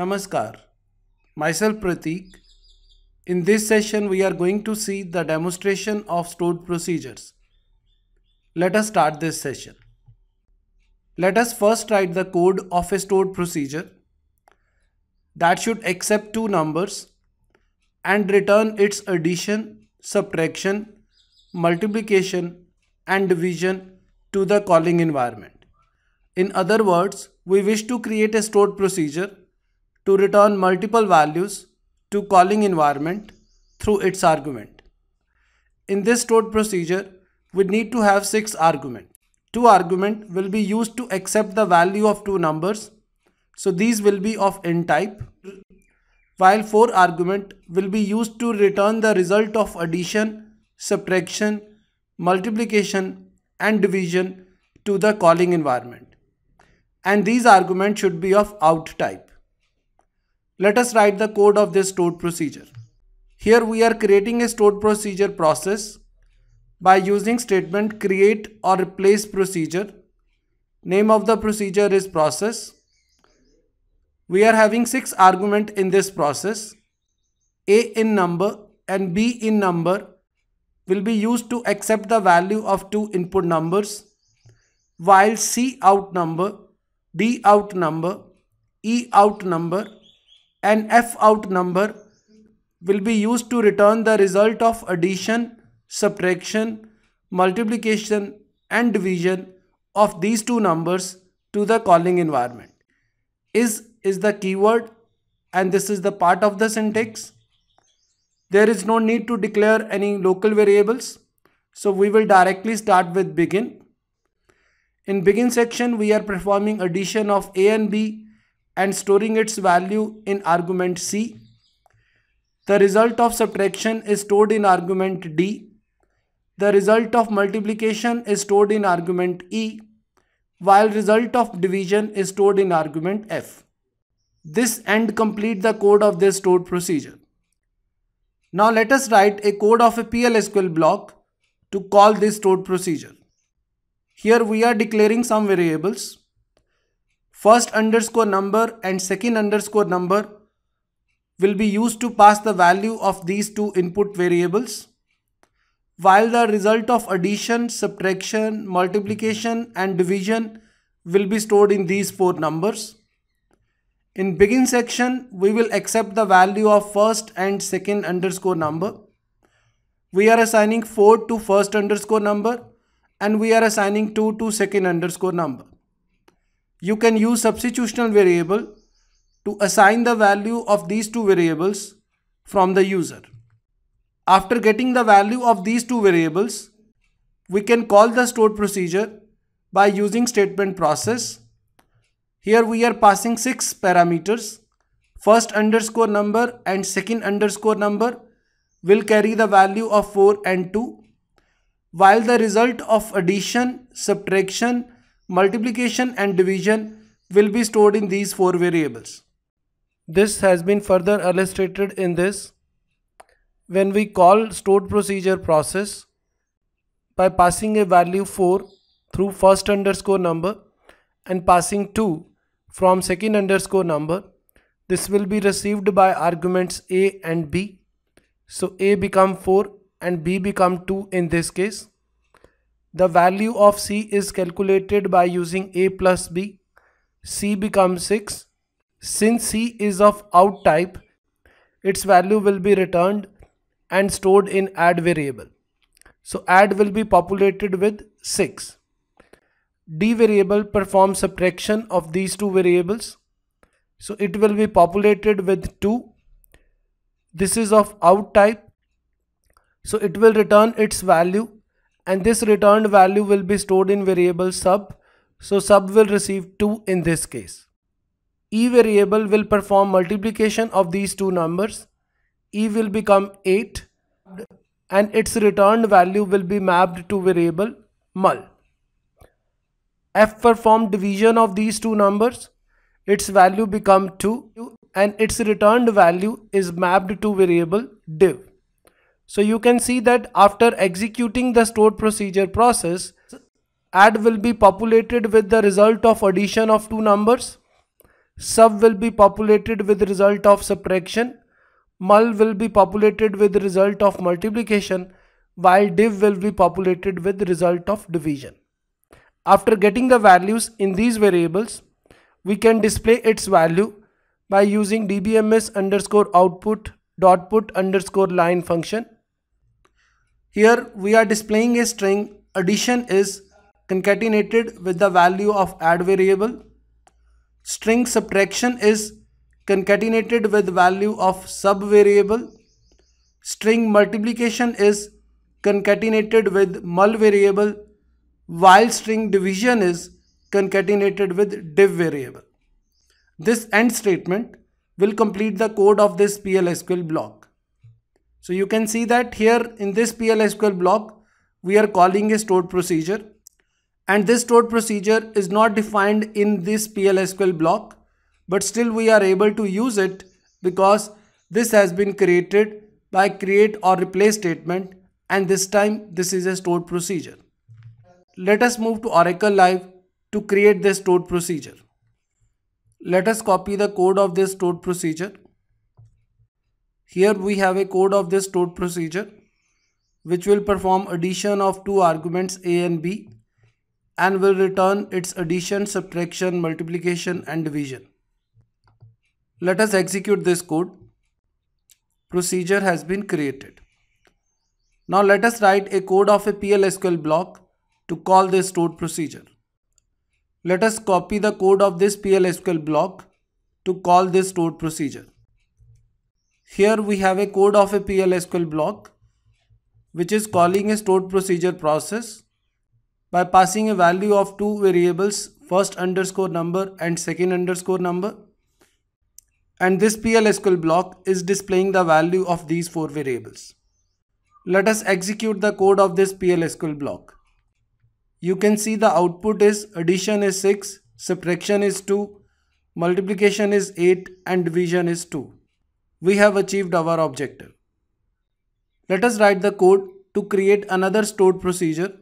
Namaskar, myself Pratik. In this session we are going to see the demonstration of stored procedures. Let us start this session. Let us first write the code of a stored procedure that should accept two numbers and return its addition, subtraction, multiplication and division to the calling environment. In other words, we wish to create a stored procedure to return multiple values to calling environment through its argument. In this stored procedure, we need to have six arguments. Two argument will be used to accept the value of two numbers. So these will be of n type. While four argument will be used to return the result of addition, subtraction, multiplication and division to the calling environment. And these arguments should be of out type. Let us write the code of this stored procedure. Here we are creating a stored procedure process by using statement create or replace procedure. Name of the procedure is process. We are having six argument in this process. A in number and B in number will be used to accept the value of two input numbers while C out number, D out number, E out number an f out number will be used to return the result of addition, subtraction, multiplication and division of these two numbers to the calling environment. Is is the keyword and this is the part of the syntax. There is no need to declare any local variables. So we will directly start with begin. In begin section, we are performing addition of a and b and storing its value in argument C. The result of subtraction is stored in argument D. The result of multiplication is stored in argument E, while result of division is stored in argument F. This end complete the code of this stored procedure. Now let us write a code of a PLSQL block to call this stored procedure. Here we are declaring some variables first underscore number and second underscore number will be used to pass the value of these two input variables while the result of addition, subtraction, multiplication and division will be stored in these four numbers. In begin section, we will accept the value of first and second underscore number. We are assigning 4 to first underscore number and we are assigning 2 to second underscore number you can use substitutional variable to assign the value of these two variables from the user. After getting the value of these two variables, we can call the stored procedure by using statement process. Here we are passing six parameters. First underscore number and second underscore number will carry the value of 4 and 2 while the result of addition, subtraction multiplication and division will be stored in these four variables. This has been further illustrated in this. When we call stored procedure process by passing a value 4 through first underscore number and passing 2 from second underscore number, this will be received by arguments a and b. So a become 4 and b become 2 in this case. The value of C is calculated by using A plus B. C becomes 6. Since C is of out type, its value will be returned and stored in add variable. So add will be populated with 6. D variable performs subtraction of these two variables. So it will be populated with 2. This is of out type. So it will return its value and this returned value will be stored in variable sub. So sub will receive 2 in this case. E variable will perform multiplication of these two numbers. E will become 8 and its returned value will be mapped to variable mul. F perform division of these two numbers. Its value become 2 and its returned value is mapped to variable div. So you can see that after executing the stored procedure process, add will be populated with the result of addition of two numbers. Sub will be populated with result of subtraction. Mul will be populated with result of multiplication while div will be populated with result of division. After getting the values in these variables, we can display its value by using dbms underscore output dot put underscore line function here we are displaying a string addition is concatenated with the value of add variable. String subtraction is concatenated with value of sub variable. String multiplication is concatenated with mul variable while string division is concatenated with div variable. This end statement will complete the code of this PLSQL block. So you can see that here in this PLSQL block, we are calling a stored procedure and this stored procedure is not defined in this PLSQL block, but still we are able to use it because this has been created by create or replace statement and this time this is a stored procedure. Let us move to Oracle Live to create this stored procedure. Let us copy the code of this stored procedure. Here we have a code of this stored procedure which will perform addition of two arguments a and b and will return its addition, subtraction, multiplication and division. Let us execute this code. Procedure has been created. Now let us write a code of a PLSQL block to call this stored procedure. Let us copy the code of this PLSQL block to call this stored procedure. Here we have a code of a PLSQL block which is calling a stored procedure process by passing a value of two variables first underscore number and second underscore number and this PLSQL block is displaying the value of these four variables. Let us execute the code of this PLSQL block. You can see the output is addition is 6, subtraction is 2, multiplication is 8 and division is 2 we have achieved our objective. Let us write the code to create another stored procedure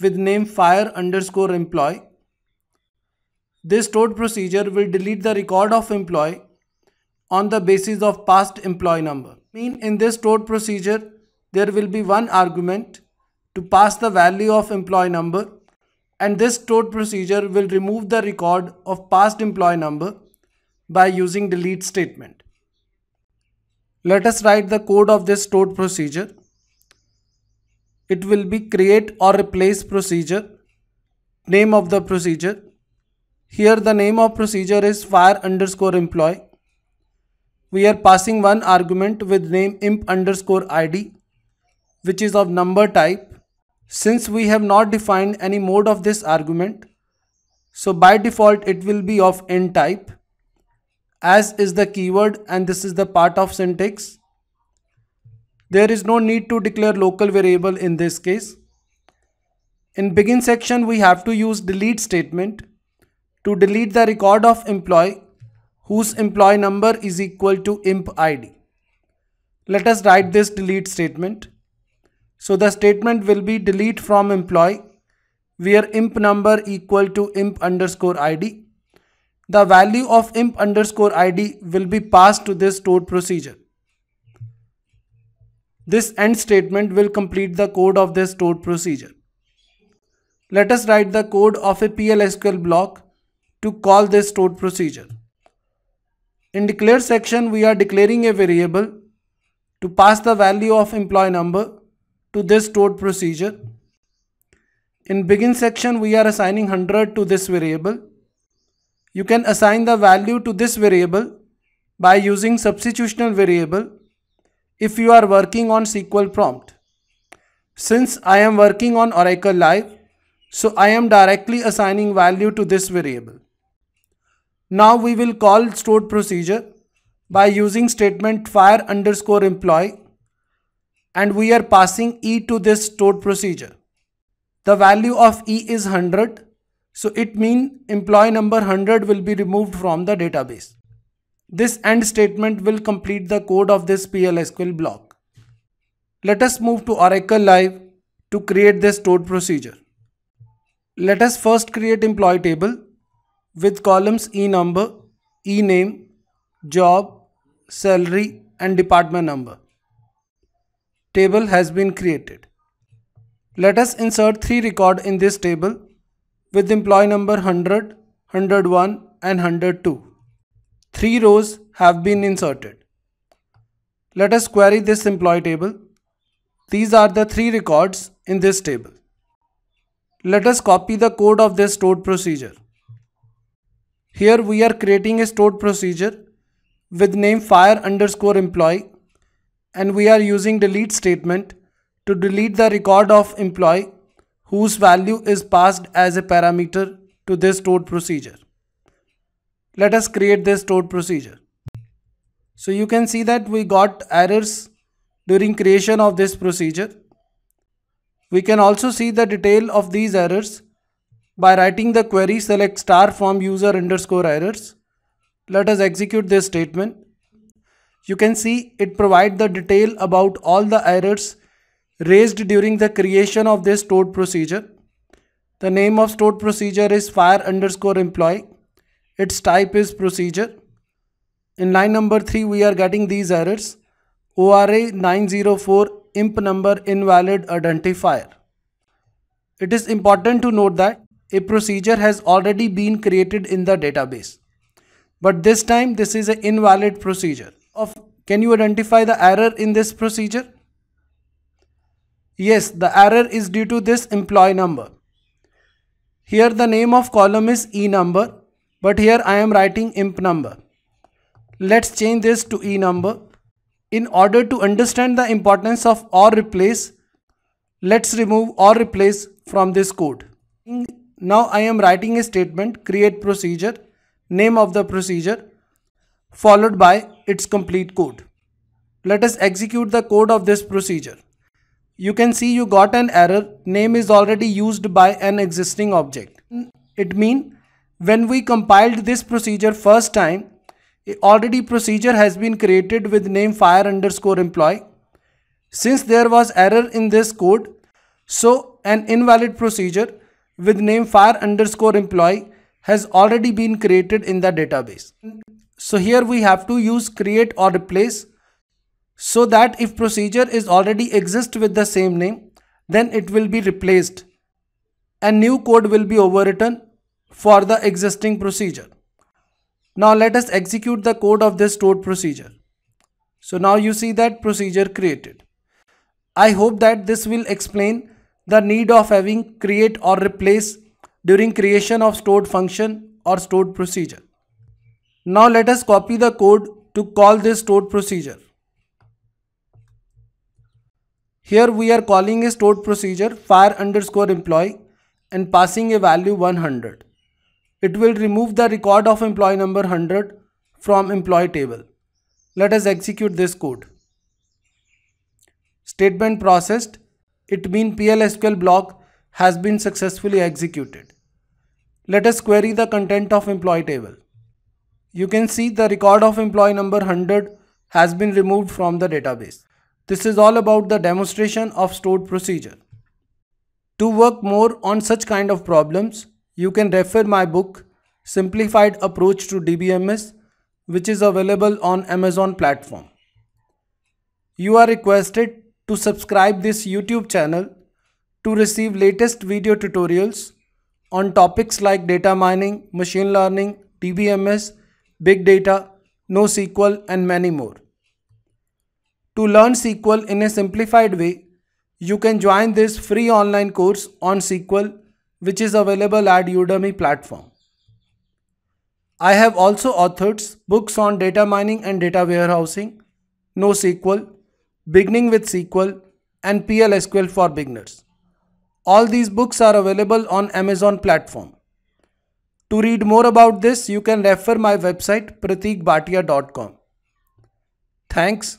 with name fire underscore employee. This stored procedure will delete the record of employee on the basis of past employee number. Mean in this stored procedure, there will be one argument to pass the value of employee number and this stored procedure will remove the record of past employee number by using delete statement. Let us write the code of this stored procedure. It will be create or replace procedure. Name of the procedure. Here the name of procedure is fire underscore employee. We are passing one argument with name imp underscore id which is of number type. Since we have not defined any mode of this argument, so by default it will be of n type as is the keyword and this is the part of syntax. There is no need to declare local variable in this case. In begin section, we have to use delete statement to delete the record of employee whose employee number is equal to imp id. Let us write this delete statement. So the statement will be delete from employee where imp number equal to imp underscore id the value of imp underscore id will be passed to this stored procedure. This end statement will complete the code of this stored procedure. Let us write the code of a PLSQL block to call this stored procedure. In declare section, we are declaring a variable to pass the value of employee number to this stored procedure. In begin section, we are assigning 100 to this variable you can assign the value to this variable by using substitutional variable if you are working on SQL prompt. Since I am working on Oracle Live, so I am directly assigning value to this variable. Now we will call stored procedure by using statement fire underscore employee and we are passing E to this stored procedure. The value of E is 100 so it means employee number 100 will be removed from the database. This end statement will complete the code of this PLSQL block. Let us move to Oracle Live to create this stored procedure. Let us first create employee table with columns E number, E name, job, salary and department number. Table has been created. Let us insert three record in this table with employee number 100, 101 and 102. Three rows have been inserted. Let us query this employee table. These are the three records in this table. Let us copy the code of this stored procedure. Here we are creating a stored procedure with name fire underscore employee and we are using delete statement to delete the record of employee whose value is passed as a parameter to this stored procedure. Let us create this stored procedure. So you can see that we got errors during creation of this procedure. We can also see the detail of these errors by writing the query select star from user underscore errors. Let us execute this statement. You can see it provide the detail about all the errors raised during the creation of this stored procedure. The name of stored procedure is fire underscore employee. Its type is procedure. In line number 3, we are getting these errors. ORA 904 imp number invalid identifier. It is important to note that a procedure has already been created in the database. But this time, this is an invalid procedure. Of Can you identify the error in this procedure? Yes, the error is due to this employee number. Here the name of column is E number, but here I am writing imp number. Let's change this to E number. In order to understand the importance of or replace, let's remove or replace from this code. Now I am writing a statement create procedure, name of the procedure, followed by its complete code. Let us execute the code of this procedure. You can see you got an error. Name is already used by an existing object. It means when we compiled this procedure first time, already procedure has been created with name fire underscore employee. Since there was error in this code, so an invalid procedure with name fire underscore employee has already been created in the database. So here we have to use create or replace so that if procedure is already exist with the same name, then it will be replaced and new code will be overwritten for the existing procedure. Now let us execute the code of this stored procedure. So now you see that procedure created. I hope that this will explain the need of having create or replace during creation of stored function or stored procedure. Now let us copy the code to call this stored procedure. Here we are calling a stored procedure fire underscore employee and passing a value 100. It will remove the record of employee number 100 from employee table. Let us execute this code. Statement processed. It means PLSQL block has been successfully executed. Let us query the content of employee table. You can see the record of employee number 100 has been removed from the database. This is all about the demonstration of stored procedure. To work more on such kind of problems, you can refer my book Simplified Approach to DBMS which is available on Amazon platform. You are requested to subscribe this YouTube channel to receive latest video tutorials on topics like data mining, machine learning, DBMS, big data, NoSQL and many more. To learn SQL in a simplified way, you can join this free online course on SQL which is available at Udemy platform. I have also authored books on data mining and data warehousing, NoSQL, Beginning with SQL and PLSQL for beginners. All these books are available on Amazon platform. To read more about this, you can refer my website pratikbhatia.com. Thanks